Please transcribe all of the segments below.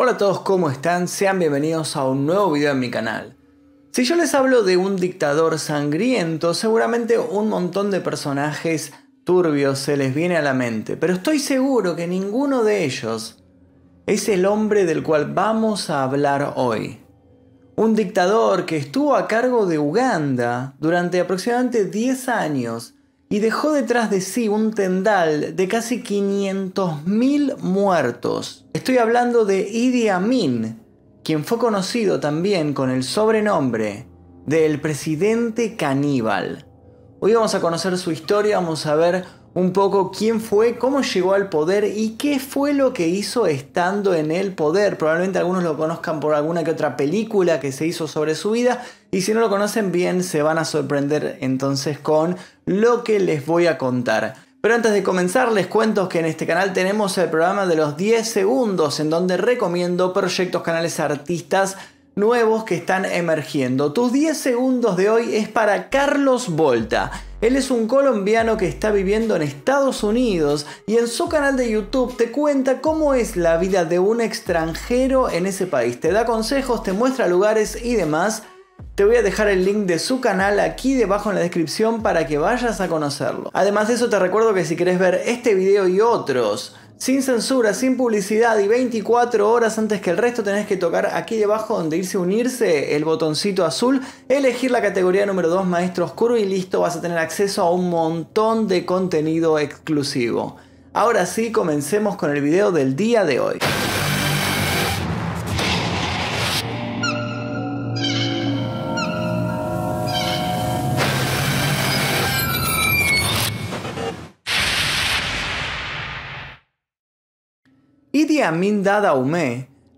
Hola a todos, ¿cómo están? Sean bienvenidos a un nuevo video en mi canal. Si yo les hablo de un dictador sangriento, seguramente un montón de personajes turbios se les viene a la mente, pero estoy seguro que ninguno de ellos es el hombre del cual vamos a hablar hoy. Un dictador que estuvo a cargo de Uganda durante aproximadamente 10 años y dejó detrás de sí un tendal de casi 500.000 muertos. Estoy hablando de Idi Amin, quien fue conocido también con el sobrenombre del presidente caníbal. Hoy vamos a conocer su historia, vamos a ver un poco quién fue, cómo llegó al poder y qué fue lo que hizo estando en el poder. Probablemente algunos lo conozcan por alguna que otra película que se hizo sobre su vida y si no lo conocen bien se van a sorprender entonces con lo que les voy a contar. Pero antes de comenzar les cuento que en este canal tenemos el programa de los 10 segundos en donde recomiendo proyectos, canales, artistas nuevos que están emergiendo. Tus 10 segundos de hoy es para Carlos Volta. Él es un colombiano que está viviendo en Estados Unidos y en su canal de YouTube te cuenta cómo es la vida de un extranjero en ese país. Te da consejos, te muestra lugares y demás te voy a dejar el link de su canal aquí debajo en la descripción para que vayas a conocerlo. Además de eso te recuerdo que si querés ver este video y otros sin censura, sin publicidad y 24 horas antes que el resto tenés que tocar aquí debajo donde irse unirse el botoncito azul, elegir la categoría número 2 maestro oscuro y listo vas a tener acceso a un montón de contenido exclusivo. Ahora sí, comencemos con el video del día de hoy. Amin Dada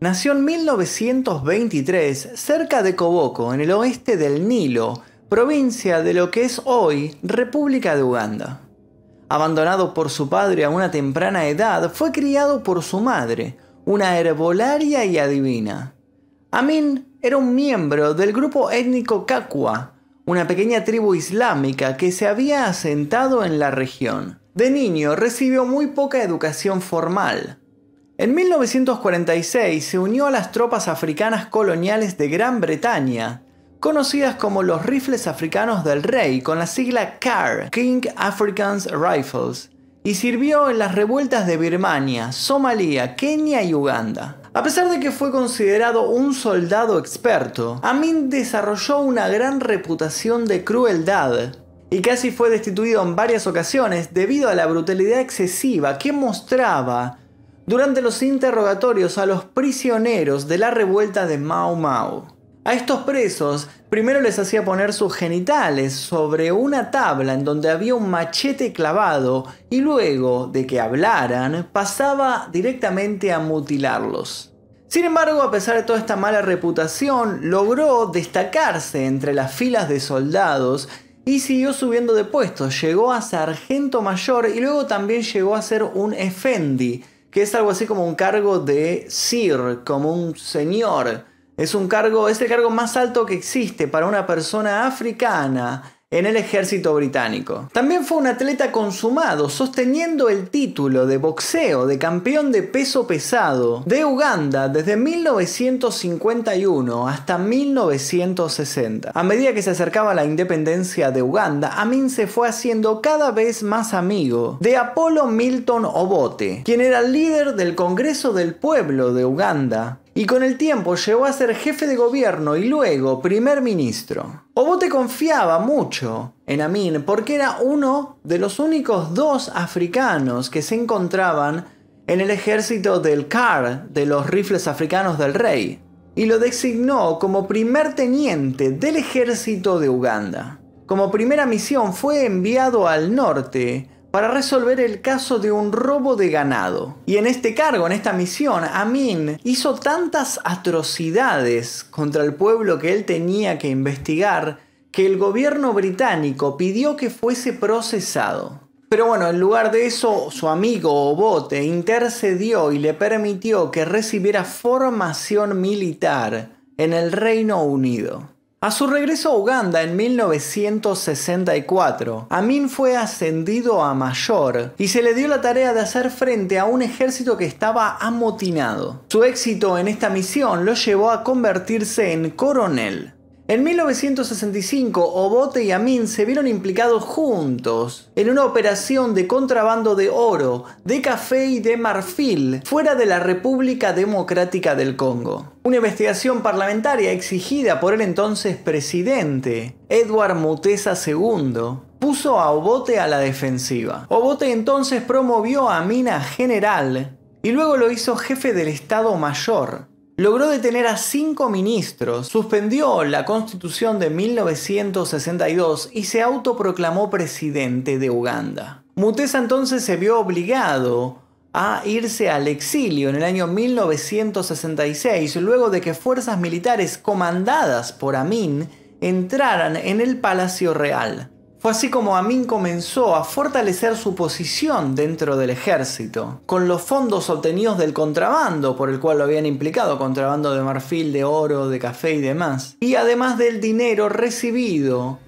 nació en 1923 cerca de Koboko, en el oeste del Nilo, provincia de lo que es hoy República de Uganda. Abandonado por su padre a una temprana edad, fue criado por su madre, una herbolaria y adivina. Amin era un miembro del grupo étnico Kakwa, una pequeña tribu islámica que se había asentado en la región. De niño recibió muy poca educación formal, en 1946 se unió a las tropas africanas coloniales de Gran Bretaña, conocidas como los rifles africanos del rey con la sigla CAR, King africans Rifles, y sirvió en las revueltas de Birmania, Somalia, Kenia y Uganda. A pesar de que fue considerado un soldado experto, Amin desarrolló una gran reputación de crueldad, y casi fue destituido en varias ocasiones debido a la brutalidad excesiva que mostraba durante los interrogatorios a los prisioneros de la revuelta de Mau Mau. A estos presos primero les hacía poner sus genitales sobre una tabla en donde había un machete clavado y luego de que hablaran pasaba directamente a mutilarlos. Sin embargo, a pesar de toda esta mala reputación, logró destacarse entre las filas de soldados y siguió subiendo de puesto. Llegó a sargento mayor y luego también llegó a ser un efendi, que es algo así como un cargo de sir, como un señor. Es un cargo, es este el cargo más alto que existe para una persona africana en el ejército británico. También fue un atleta consumado, sosteniendo el título de boxeo de campeón de peso pesado de Uganda desde 1951 hasta 1960. A medida que se acercaba la independencia de Uganda, Amin se fue haciendo cada vez más amigo de Apolo Milton Obote, quien era el líder del Congreso del Pueblo de Uganda y con el tiempo llegó a ser jefe de gobierno y luego primer ministro. Obote confiaba mucho en Amin porque era uno de los únicos dos africanos que se encontraban en el ejército del CAR de los rifles africanos del rey y lo designó como primer teniente del ejército de Uganda. Como primera misión fue enviado al norte para resolver el caso de un robo de ganado. Y en este cargo, en esta misión, Amin hizo tantas atrocidades contra el pueblo que él tenía que investigar que el gobierno británico pidió que fuese procesado. Pero bueno, en lugar de eso, su amigo Obote intercedió y le permitió que recibiera formación militar en el Reino Unido. A su regreso a Uganda en 1964, Amin fue ascendido a mayor y se le dio la tarea de hacer frente a un ejército que estaba amotinado. Su éxito en esta misión lo llevó a convertirse en coronel. En 1965, Obote y Amin se vieron implicados juntos en una operación de contrabando de oro, de café y de marfil fuera de la República Democrática del Congo. Una investigación parlamentaria exigida por el entonces presidente, Edward Mutesa II, puso a Obote a la defensiva. Obote entonces promovió a Amin a general y luego lo hizo jefe del Estado Mayor, logró detener a cinco ministros, suspendió la constitución de 1962 y se autoproclamó presidente de Uganda. Mutesa entonces se vio obligado a irse al exilio en el año 1966, luego de que fuerzas militares comandadas por Amin entraran en el Palacio Real. Fue así como Amin comenzó a fortalecer su posición dentro del ejército, con los fondos obtenidos del contrabando por el cual lo habían implicado, contrabando de marfil, de oro, de café y demás, y además del dinero recibido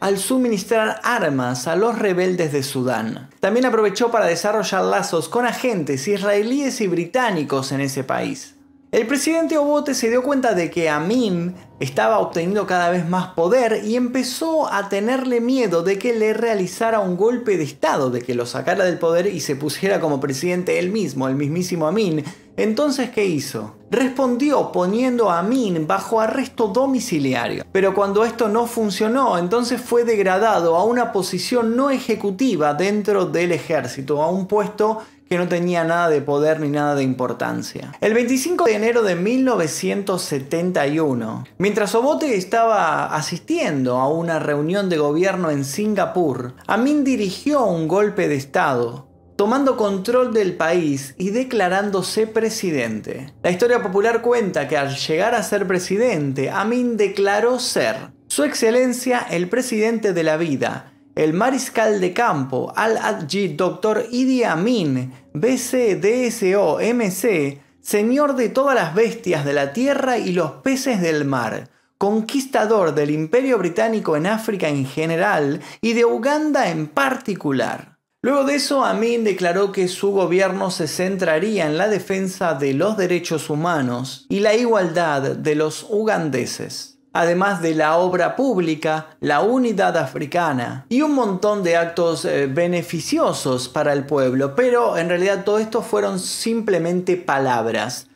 al suministrar armas a los rebeldes de Sudán. También aprovechó para desarrollar lazos con agentes israelíes y británicos en ese país. El presidente Obote se dio cuenta de que Amin estaba obteniendo cada vez más poder y empezó a tenerle miedo de que le realizara un golpe de estado, de que lo sacara del poder y se pusiera como presidente él mismo, el mismísimo Amin, entonces, ¿qué hizo? Respondió poniendo a Amin bajo arresto domiciliario, pero cuando esto no funcionó, entonces fue degradado a una posición no ejecutiva dentro del ejército, a un puesto que no tenía nada de poder ni nada de importancia. El 25 de enero de 1971, mientras Obote estaba asistiendo a una reunión de gobierno en Singapur, Amin dirigió un golpe de Estado tomando control del país y declarándose presidente. La historia popular cuenta que al llegar a ser presidente, Amin declaró ser Su Excelencia el presidente de la vida, el mariscal de campo, al-Adji Dr. Idi Amin, BCDSOMC, MC, señor de todas las bestias de la tierra y los peces del mar, conquistador del imperio británico en África en general y de Uganda en particular. Luego de eso, Amin declaró que su gobierno se centraría en la defensa de los derechos humanos y la igualdad de los ugandeses, además de la obra pública, la unidad africana y un montón de actos eh, beneficiosos para el pueblo, pero en realidad todo esto fueron simplemente palabras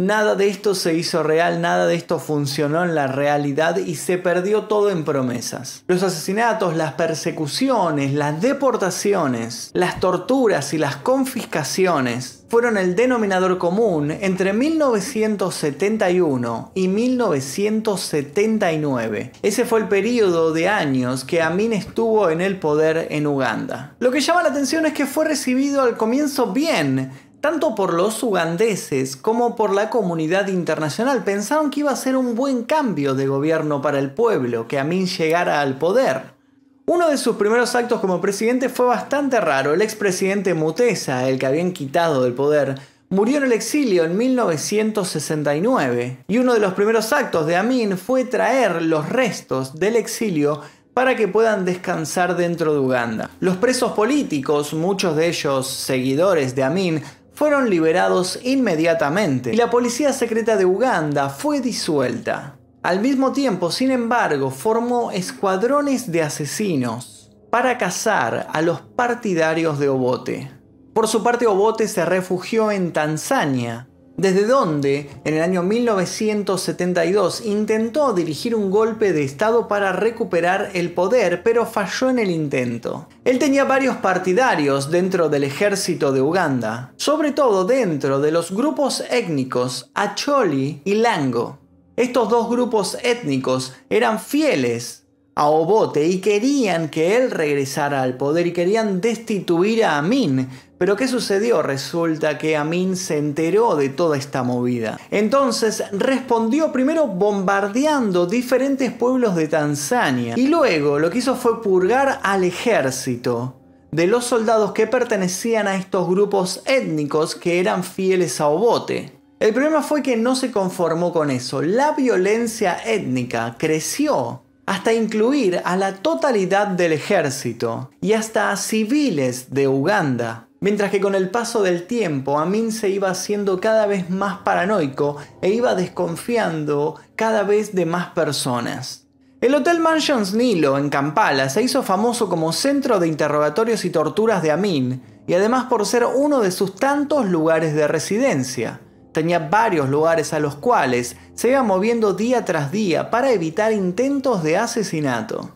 Nada de esto se hizo real, nada de esto funcionó en la realidad y se perdió todo en promesas. Los asesinatos, las persecuciones, las deportaciones, las torturas y las confiscaciones fueron el denominador común entre 1971 y 1979. Ese fue el periodo de años que Amin estuvo en el poder en Uganda. Lo que llama la atención es que fue recibido al comienzo bien tanto por los ugandeses como por la comunidad internacional, pensaron que iba a ser un buen cambio de gobierno para el pueblo, que Amin llegara al poder. Uno de sus primeros actos como presidente fue bastante raro. El expresidente Mutesa, el que habían quitado del poder, murió en el exilio en 1969. Y uno de los primeros actos de Amin fue traer los restos del exilio para que puedan descansar dentro de Uganda. Los presos políticos, muchos de ellos seguidores de Amin, fueron liberados inmediatamente y la policía secreta de Uganda fue disuelta. Al mismo tiempo, sin embargo, formó escuadrones de asesinos para cazar a los partidarios de Obote. Por su parte, Obote se refugió en Tanzania, desde donde en el año 1972 intentó dirigir un golpe de Estado para recuperar el poder, pero falló en el intento. Él tenía varios partidarios dentro del ejército de Uganda, sobre todo dentro de los grupos étnicos Acholi y Lango. Estos dos grupos étnicos eran fieles a Obote y querían que él regresara al poder y querían destituir a Amin, pero ¿qué sucedió? Resulta que Amin se enteró de toda esta movida. Entonces respondió primero bombardeando diferentes pueblos de Tanzania y luego lo que hizo fue purgar al ejército de los soldados que pertenecían a estos grupos étnicos que eran fieles a Obote. El problema fue que no se conformó con eso. La violencia étnica creció hasta incluir a la totalidad del ejército y hasta a civiles de Uganda. Mientras que con el paso del tiempo, Amin se iba haciendo cada vez más paranoico e iba desconfiando cada vez de más personas. El Hotel Mansions Nilo en Kampala se hizo famoso como centro de interrogatorios y torturas de Amin, y además por ser uno de sus tantos lugares de residencia. Tenía varios lugares a los cuales se iba moviendo día tras día para evitar intentos de asesinato.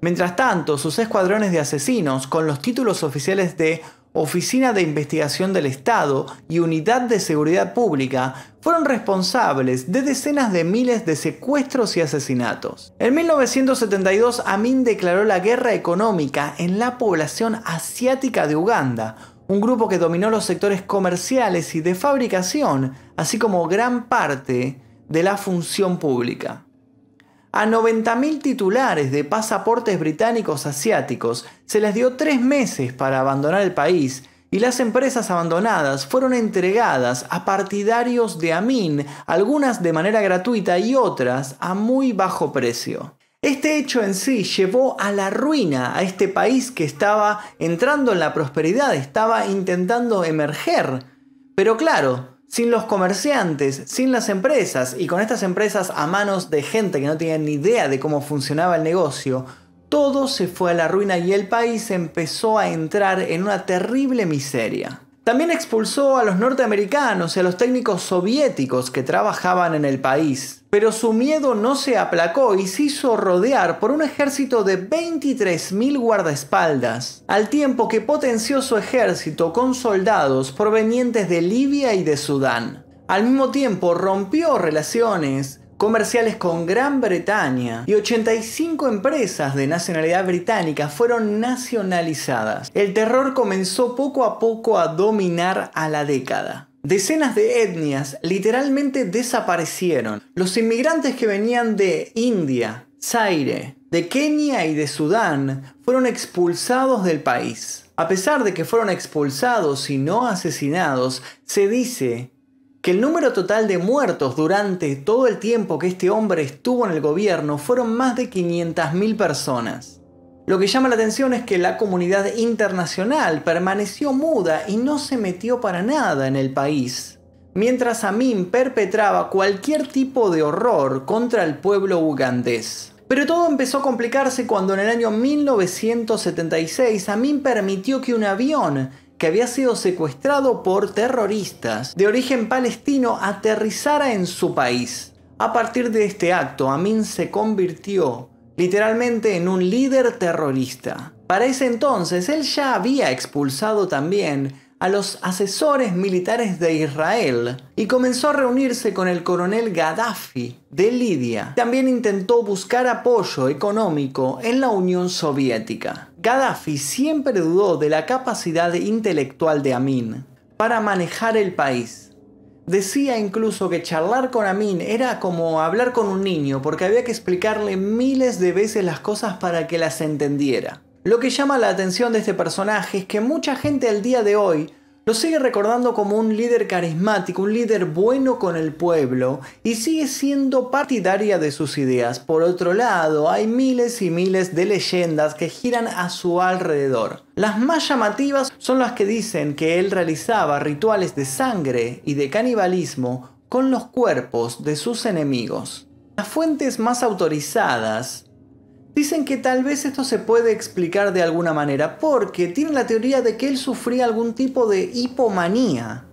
Mientras tanto, sus escuadrones de asesinos, con los títulos oficiales de Oficina de Investigación del Estado y Unidad de Seguridad Pública fueron responsables de decenas de miles de secuestros y asesinatos. En 1972, Amin declaró la guerra económica en la población asiática de Uganda, un grupo que dominó los sectores comerciales y de fabricación, así como gran parte de la función pública. A 90.000 titulares de pasaportes británicos asiáticos se les dio tres meses para abandonar el país y las empresas abandonadas fueron entregadas a partidarios de Amin, algunas de manera gratuita y otras a muy bajo precio. Este hecho en sí llevó a la ruina a este país que estaba entrando en la prosperidad, estaba intentando emerger. Pero claro, sin los comerciantes, sin las empresas y con estas empresas a manos de gente que no tenía ni idea de cómo funcionaba el negocio, todo se fue a la ruina y el país empezó a entrar en una terrible miseria. También expulsó a los norteamericanos y a los técnicos soviéticos que trabajaban en el país. Pero su miedo no se aplacó y se hizo rodear por un ejército de 23.000 guardaespaldas, al tiempo que potenció su ejército con soldados provenientes de Libia y de Sudán. Al mismo tiempo rompió relaciones comerciales con Gran Bretaña y 85 empresas de nacionalidad británica fueron nacionalizadas. El terror comenzó poco a poco a dominar a la década. Decenas de etnias literalmente desaparecieron. Los inmigrantes que venían de India, Zaire, de Kenia y de Sudán fueron expulsados del país. A pesar de que fueron expulsados y no asesinados, se dice que el número total de muertos durante todo el tiempo que este hombre estuvo en el gobierno fueron más de 500.000 personas. Lo que llama la atención es que la comunidad internacional permaneció muda y no se metió para nada en el país, mientras Amin perpetraba cualquier tipo de horror contra el pueblo ugandés. Pero todo empezó a complicarse cuando en el año 1976 Amin permitió que un avión que había sido secuestrado por terroristas de origen palestino aterrizara en su país. A partir de este acto, Amin se convirtió literalmente en un líder terrorista. Para ese entonces él ya había expulsado también a los asesores militares de Israel y comenzó a reunirse con el coronel Gaddafi de Libia. También intentó buscar apoyo económico en la Unión Soviética. Gaddafi siempre dudó de la capacidad intelectual de Amin para manejar el país Decía incluso que charlar con Amin era como hablar con un niño, porque había que explicarle miles de veces las cosas para que las entendiera. Lo que llama la atención de este personaje es que mucha gente al día de hoy lo sigue recordando como un líder carismático, un líder bueno con el pueblo y sigue siendo partidaria de sus ideas. Por otro lado, hay miles y miles de leyendas que giran a su alrededor. Las más llamativas son las que dicen que él realizaba rituales de sangre y de canibalismo con los cuerpos de sus enemigos. Las fuentes más autorizadas Dicen que tal vez esto se puede explicar de alguna manera, porque tienen la teoría de que él sufría algún tipo de hipomanía,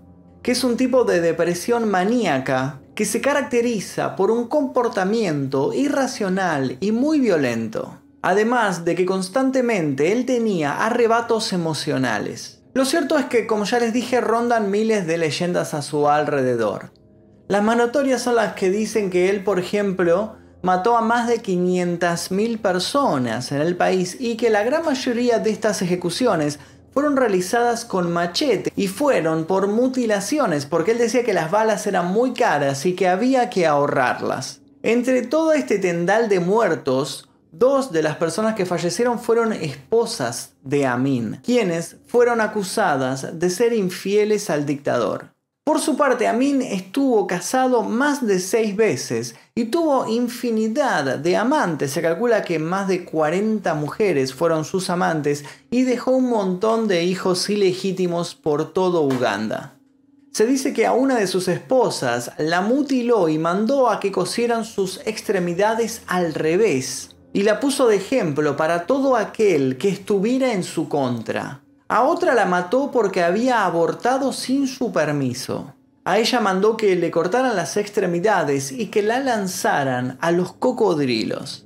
que es un tipo de depresión maníaca que se caracteriza por un comportamiento irracional y muy violento, además de que constantemente él tenía arrebatos emocionales. Lo cierto es que, como ya les dije, rondan miles de leyendas a su alrededor. Las más son las que dicen que él, por ejemplo, mató a más de 500.000 personas en el país y que la gran mayoría de estas ejecuciones fueron realizadas con machete y fueron por mutilaciones porque él decía que las balas eran muy caras y que había que ahorrarlas. Entre todo este tendal de muertos, dos de las personas que fallecieron fueron esposas de Amin, quienes fueron acusadas de ser infieles al dictador. Por su parte, Amin estuvo casado más de seis veces y tuvo infinidad de amantes. Se calcula que más de 40 mujeres fueron sus amantes y dejó un montón de hijos ilegítimos por todo Uganda. Se dice que a una de sus esposas la mutiló y mandó a que cosieran sus extremidades al revés y la puso de ejemplo para todo aquel que estuviera en su contra. A otra la mató porque había abortado sin su permiso. A ella mandó que le cortaran las extremidades y que la lanzaran a los cocodrilos.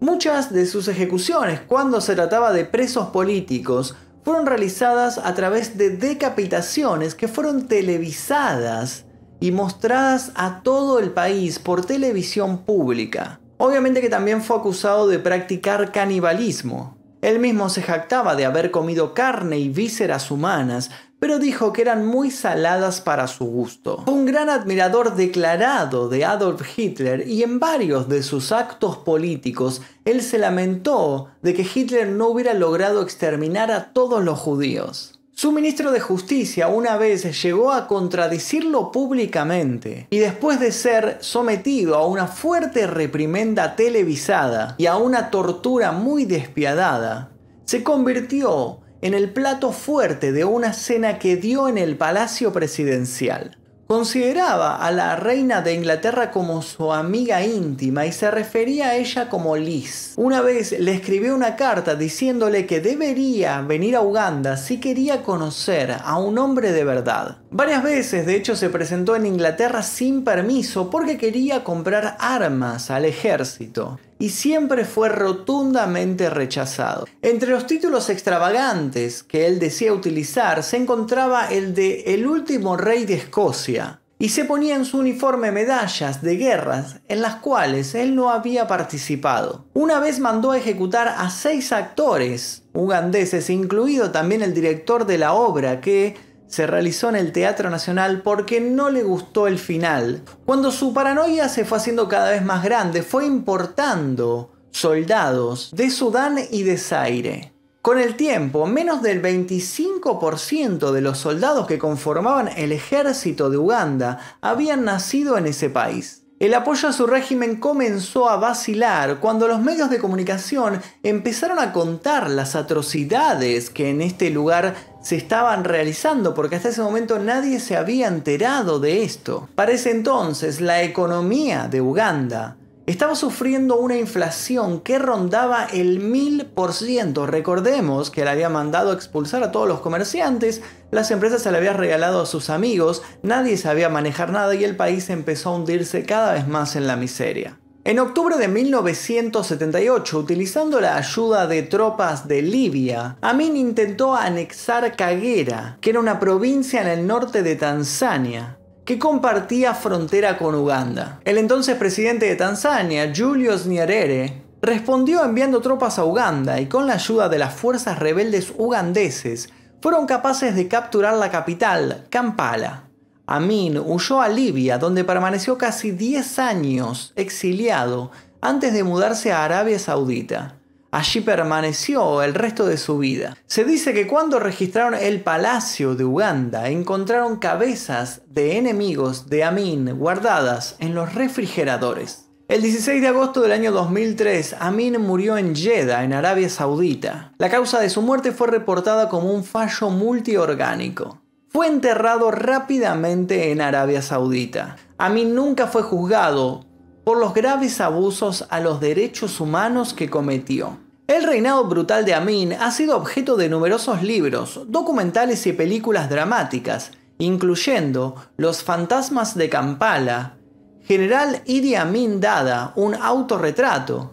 Muchas de sus ejecuciones, cuando se trataba de presos políticos, fueron realizadas a través de decapitaciones que fueron televisadas y mostradas a todo el país por televisión pública. Obviamente que también fue acusado de practicar canibalismo. Él mismo se jactaba de haber comido carne y vísceras humanas, pero dijo que eran muy saladas para su gusto. un gran admirador declarado de Adolf Hitler y en varios de sus actos políticos él se lamentó de que Hitler no hubiera logrado exterminar a todos los judíos. Su ministro de Justicia una vez llegó a contradecirlo públicamente y después de ser sometido a una fuerte reprimenda televisada y a una tortura muy despiadada, se convirtió en el plato fuerte de una cena que dio en el Palacio Presidencial. Consideraba a la reina de Inglaterra como su amiga íntima y se refería a ella como Liz. Una vez le escribió una carta diciéndole que debería venir a Uganda si quería conocer a un hombre de verdad. Varias veces de hecho se presentó en Inglaterra sin permiso porque quería comprar armas al ejército y siempre fue rotundamente rechazado. Entre los títulos extravagantes que él decía utilizar se encontraba el de El último rey de Escocia, y se ponía en su uniforme medallas de guerras en las cuales él no había participado. Una vez mandó a ejecutar a seis actores ugandeses, incluido también el director de la obra, que se realizó en el Teatro Nacional porque no le gustó el final. Cuando su paranoia se fue haciendo cada vez más grande, fue importando soldados de Sudán y de Zaire. Con el tiempo, menos del 25% de los soldados que conformaban el ejército de Uganda habían nacido en ese país. El apoyo a su régimen comenzó a vacilar cuando los medios de comunicación empezaron a contar las atrocidades que en este lugar se estaban realizando, porque hasta ese momento nadie se había enterado de esto. Para ese entonces, la economía de Uganda estaba sufriendo una inflación que rondaba el 1000%. Recordemos que le había mandado expulsar a todos los comerciantes, las empresas se le había regalado a sus amigos, nadie sabía manejar nada y el país empezó a hundirse cada vez más en la miseria. En octubre de 1978, utilizando la ayuda de tropas de Libia, Amin intentó anexar Kagera, que era una provincia en el norte de Tanzania, que compartía frontera con Uganda. El entonces presidente de Tanzania, Julius Nyerere, respondió enviando tropas a Uganda y con la ayuda de las fuerzas rebeldes ugandeses fueron capaces de capturar la capital, Kampala. Amin huyó a Libia, donde permaneció casi 10 años exiliado antes de mudarse a Arabia Saudita. Allí permaneció el resto de su vida. Se dice que cuando registraron el palacio de Uganda encontraron cabezas de enemigos de Amin guardadas en los refrigeradores. El 16 de agosto del año 2003, Amin murió en Jeddah, en Arabia Saudita. La causa de su muerte fue reportada como un fallo multiorgánico fue enterrado rápidamente en Arabia Saudita. Amin nunca fue juzgado por los graves abusos a los derechos humanos que cometió. El reinado brutal de Amin ha sido objeto de numerosos libros, documentales y películas dramáticas, incluyendo Los fantasmas de Kampala, General Idi Amin Dada, un autorretrato.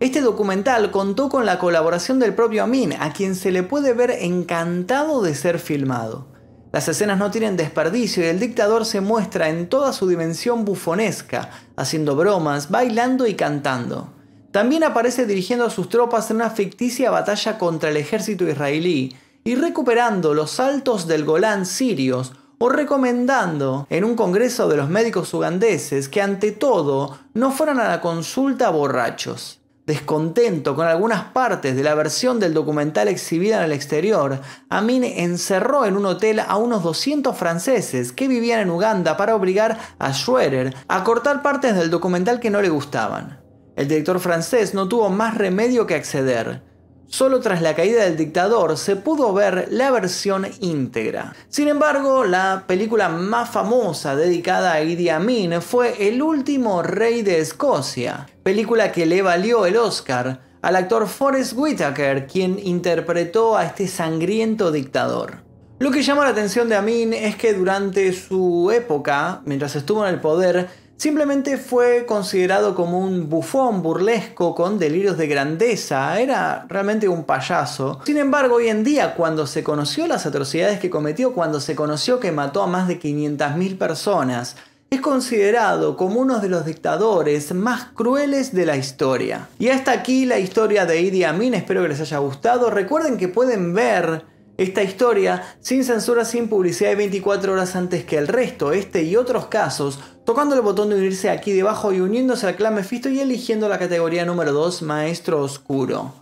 Este documental contó con la colaboración del propio Amin, a quien se le puede ver encantado de ser filmado. Las escenas no tienen desperdicio y el dictador se muestra en toda su dimensión bufonesca, haciendo bromas, bailando y cantando. También aparece dirigiendo a sus tropas en una ficticia batalla contra el ejército israelí y recuperando los saltos del Golán sirios o recomendando en un congreso de los médicos ugandeses que ante todo no fueran a la consulta borrachos. Descontento con algunas partes de la versión del documental exhibida en el exterior, Amin encerró en un hotel a unos 200 franceses que vivían en Uganda para obligar a Schwerer a cortar partes del documental que no le gustaban. El director francés no tuvo más remedio que acceder. Solo tras la caída del dictador se pudo ver la versión íntegra. Sin embargo, la película más famosa dedicada a Idi Amin fue El último rey de Escocia, película que le valió el Oscar al actor Forrest Whitaker, quien interpretó a este sangriento dictador. Lo que llama la atención de Amin es que durante su época, mientras estuvo en el poder, Simplemente fue considerado como un bufón burlesco con delirios de grandeza, era realmente un payaso. Sin embargo, hoy en día, cuando se conoció las atrocidades que cometió, cuando se conoció que mató a más de 500.000 personas, es considerado como uno de los dictadores más crueles de la historia. Y hasta aquí la historia de Idi Amin, espero que les haya gustado. Recuerden que pueden ver esta historia sin censura, sin publicidad y 24 horas antes que el resto, este y otros casos Tocando el botón de unirse aquí debajo y uniéndose al clan Mephisto y eligiendo la categoría número 2, Maestro Oscuro.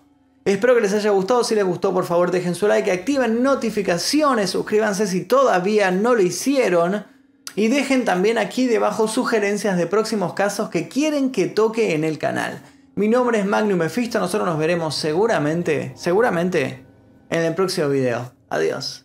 Espero que les haya gustado, si les gustó por favor dejen su like, activen notificaciones, suscríbanse si todavía no lo hicieron y dejen también aquí debajo sugerencias de próximos casos que quieren que toque en el canal. Mi nombre es Magnum Mephisto, nosotros nos veremos seguramente, seguramente en el próximo video. Adiós.